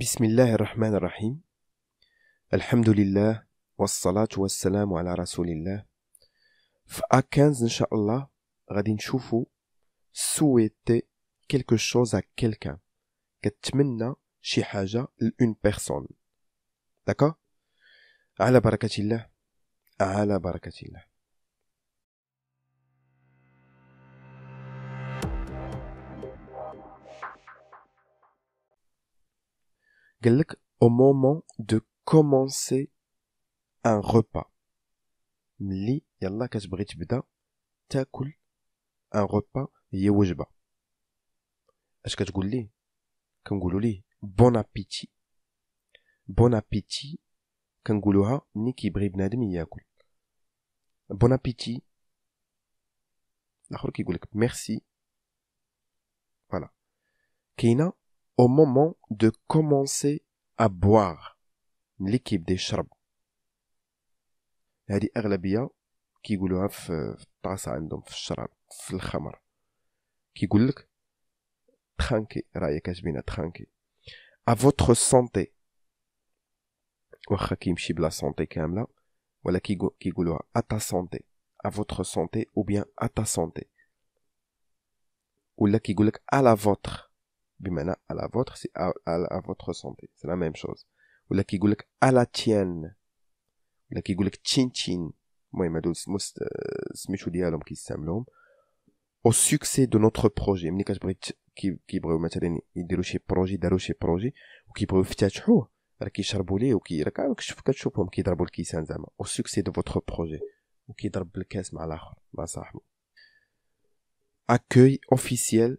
بسم الله الرحمن الرحيم الحمد لله والصلاة والسلام على رسول الله في A15 إن شاء الله غادي نشوفو سويتي quelque شوز à quelqu'un كتمنى شي حاجة لأون بيرسون داكا على بركة الله على بركة الله glk au moment de commencer un repas. Mli, yalla kachbri tibda, takul un repas yewjba. Est-ce que tu goulis? Kangoulouli, bon appétit. Bon appétit, kangoulouha, ni kibri bnadmi yakul. Bon appétit. La qui merci. Voilà. Kina, au moment de commencer à boire l'équipe des charbons, elle dit euh, Arabia qui vous le f t'as ça indemne, du charbon, du chamar, qui vous le votre santé. Wa Khakim chib la sante kiam Wala voilà qui qui ta santé, à votre santé ou bien à ta santé, ou là qui la votre bimana à la vôtre, c'est à, à, à votre santé. C'est la même chose. Ou la kigulek à la tienne. Ou la kigulek tchin-tchin. Moi, ma douce, moi, smichou euh, di alom ki samlom. Au succès de notre projet. M'ni kajbri ki, ki brou matalen, i dirouche projet, darouche projet, ou ki brou fitachou, ra ki charboulé, ou ki raka, ou ki chfoukachou pom ki darboul ki sanzama. Au succès de votre projet. Ou ki darboul kes ma lachou, ma sahmou. Accueil officiel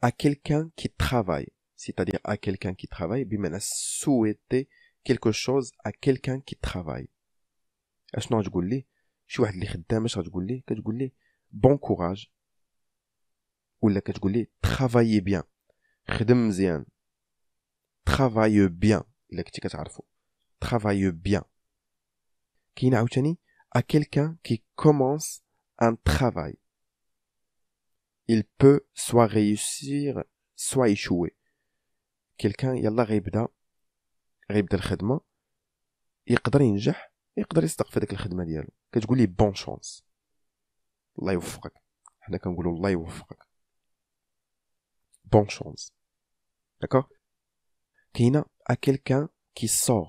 à quelqu'un qui travaille, c'est-à-dire à, quelqu'un qui travaille, a souhaiter quelque chose à quelqu'un qui travaille. bon courage ليه شي واحد اللي خدام travaillez bien Travaillez travaille bien Travaillez travaille bien كاين à quelqu'un qui commence un travail il peut soit réussir, soit échouer. Quelqu'un, يلا غيبدا غيبدا الخدمة يقدر ينجح يقدر يصدق في ديك الخدمه ديالو كتقول ليه بون شونس الله يوفقك حنا كنقولوا الله يوفقك بون شونس كاينه ا كيلكان كي سور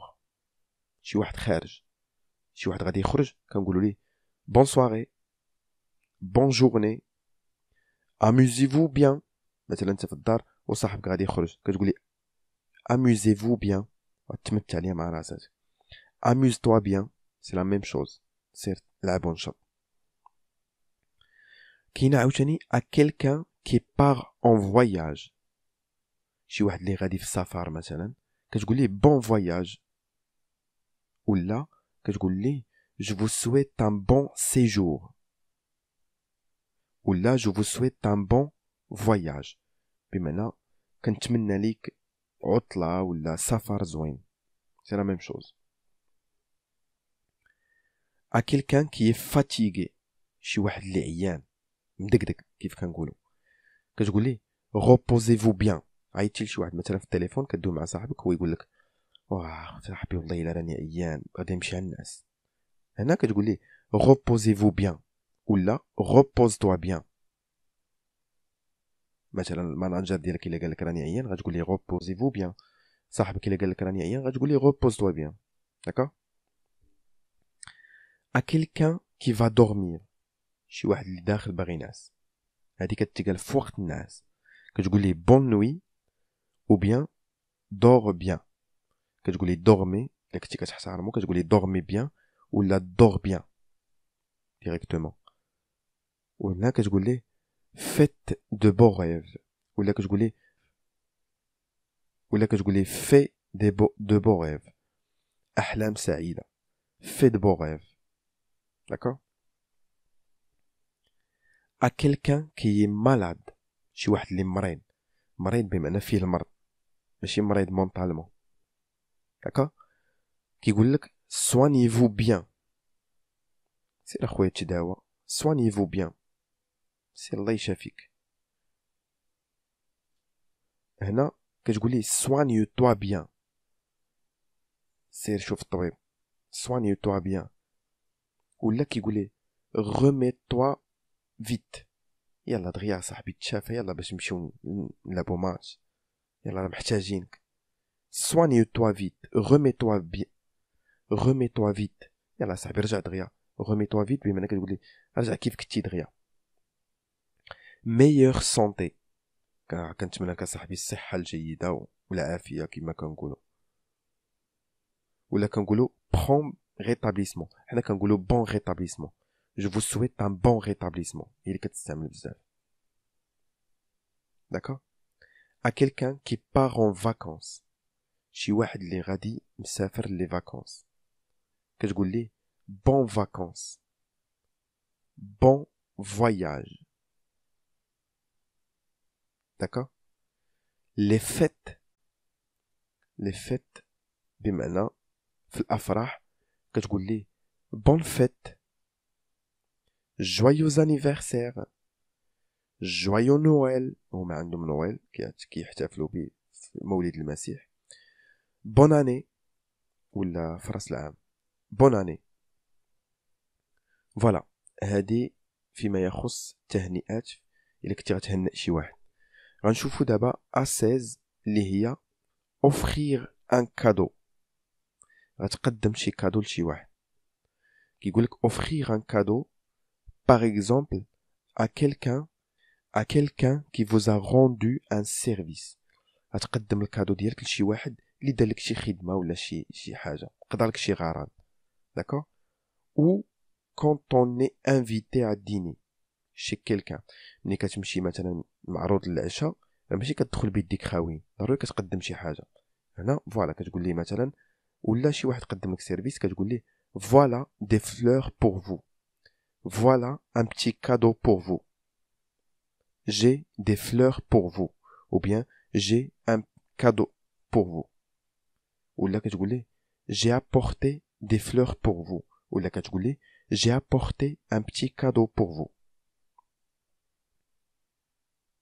شي واحد خارج شي واحد غادي يخرج كنقولوا ليه بون سواري بون اموزيفو بيان مثلا انت في الدار وصاحبك غادي يخرج كتقول اموزيفو بيان vous bien تمتع عليا مع راسك اموز toi بيان سي لا ميم شوز سير لعب ونشط كاينه عاوتاني à quelqu'un كي part اون فواياج شي واحد اللي غادي في السفر مثلا كتقول ليه بون فواياج ولا كتقول ليه جو vous souhaite un bon séjour ولا جو فو سويت ان بون فواياج بمعنى كنتمنى ليك عطله ولا سفر زوين سي لا ميم شوز ا كيلكان كي فاتيغي شي واحد اللي عيان مدقدق كيف كنقولو كتقول ليه فو بيان عيطتي لشي واحد مثلا في التليفون كدوي مع صاحبك هو يقول لك واه صاحبي والله الا راني عيان غادي نمشي على الناس هنا كتقول ليه فو بيان ولا غوبوز توا بيان مثلا المانجر ديالك الا قال لك راني عيان غتقول ليه غوبوزي فو بيان صاحبك الا قال لك راني عيان غتقول ليه غوبوز توا بيان داكا ا كيلكان كي فا دورمير شي واحد اللي داخل باغي ينعس هادي كتقال في وقت النعاس كتقول ليه بون نوي او بيان دور بيان كتقول ليه دورمي الا كنتي كتحس عرمو كتقول ليه دورمي بيان ولا دور بيان ديريكتومون وهنا كتقول ليه faites de beaux rêves ولا كتقولي ولا كتقولي في دي بو دو بو ريف احلام سعيده في دو بو ريف داكور ا كيلكان كي مالاد شي واحد اللي مريض مريض بمعنى فيه المرض ماشي مريض مونطالمون داكا كيقول لك فو بيان سير اخويا تداوى فو بيان سي الله يشافيك هنا كتقول لي سوانيو توا بيان سير شوف الطبيب سوانيو توا بيان ولا كيقول لي غومي توا فيت يلا دغيا صاحبي تشافى يلا باش نمشيو نلعبو ماتش يلا راه محتاجينك سوانيو توا فيت غومي توا بيان غومي توا فيت يلا صاحبي رجع دغيا غومي توا فيت بما انك تقول لي رجع كيف كنتي دغيا ميور santé كنتمنى كصاحبي الصحه الجيده والعافيه كما كنقولوا ولا كنقولوا بون ريتابليسمون حنا كنقولوا بون ريتابليسمون جو فو سويت ان بون ريتابليسمون هي اللي كتستعمل بزاف داكور ا كيلكان كي بار اون فاكونس شي واحد اللي غادي مسافر لي فاكونس كتقول ليه بون فاكونس بون فواياج d'accord les fêtes les fêtes بمعنى في الافراح كتقول ليه بون فيت جويوز انيفرسير جويو نويل هما عندهم نويل كيحتفلوا به مولد المسيح بون اني ولا في راس العام بون اني فوالا هادي فيما يخص التهنئات الا كنتي غتهنئ شي واحد غنشوفو دابا 16 اللي هي اوفرير ان كادو غتقدم شي كادو لشي واحد كيقول لك اوفرير ان كادو باغ اكزومبل ا كيلكان ا كيلكان كي فوزا a ان سيرفيس غتقدم الكادو ديالك لشي واحد اللي دار لك شي خدمه ولا شي شي حاجه قضى لك شي غرض داكور او كونت اون اي انفيتي ا ديني كان ملي كتمشي مثلا معروض للعشاء ماشي كتدخل بيديك خاوين ضروري كتقدم شي حاجه هنا فوالا كتقول ليه مثلا ولا شي واحد قدم لك سيرفيس كتقول ليه فوالا دي فلور بور فو فوالا ان بتي كادو بور فو جي دي فلور بور فو او بيان جي ان كادو بور فو ولا كتقول ليه جي ابورتي دي فلور بور فو ولا كتقول ليه جي ابورتي ان بتي كادو بور فو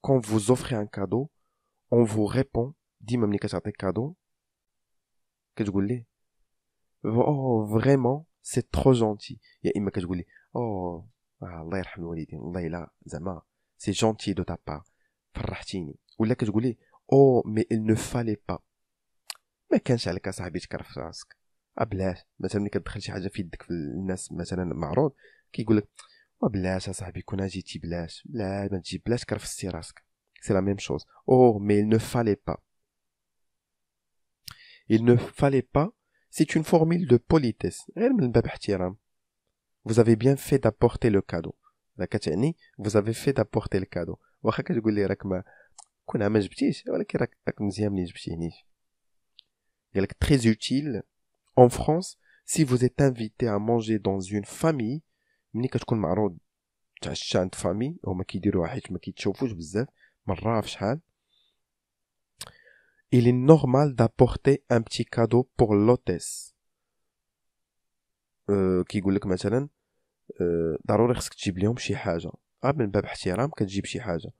quand vous offrez un cadeau, on vous répond, dit même les certains cadeaux, que je voulais. Oh, vraiment, c'est trop gentil. Il y a une que je voulais. Oh, Allah, Allah, Zama, c'est gentil de ta part. Farrahtini. Ou là que je voulais. Oh, mais il ne fallait pas. Mais qu'est-ce que ça que car frasque? Ah, blesse. Mais ça me dit que tu as déjà fait des choses, mais ça n'est pas marrant. Qui voulait? Oh, c'est la même chose. جيتي oh, بلاش il ne fallait pas il ne fallait pas c'est une formule de politesse vous avez bien fait d'apporter le cadeau vous avez fait d'apporter le cadeau واخا كتقول لي راك ما كون ما جبتيش très utile en France si vous êtes invité à manger dans une famille ملي كتكون معروض تعشى عند فامي هما كيديروها حيت ما كيتشوفوش بزاف مره في شحال il est normal d'apporter un petit cadeau pour l'hôtesse euh, كيقول لك مثلا euh, ضروري خصك تجيب لهم شي حاجه غير آه، من باب احترام كتجيب شي حاجه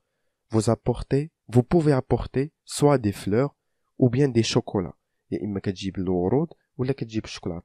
vous apportez vous pouvez apporter soit des fleurs ou bien des chocolats يا اما كتجيب الورود ولا كتجيب الشوكولاط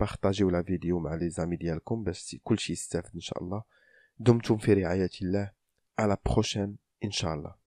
بارطاجيو لا فيديو مع لي زامي ديالكم باش كلشي يستافد ان شاء الله دمتم في رعايه الله على بروشين ان شاء الله